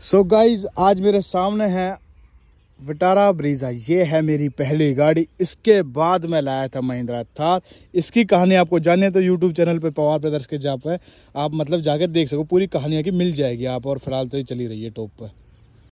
सो so guys आज मेरे सामने है विटारा ब्रीज़ा ये है मेरी पहली गाड़ी इसके बाद मैं लाया था महिंद्रा थार इसकी कहानी आपको जानिए तो यूट्यूब चैनल पे पवार ब्रदर्स के जा पर आप मतलब जाकर देख सको पूरी कहानियाँ की मिल जाएगी आप और फिलहाल तो ये चली रही है टॉप पर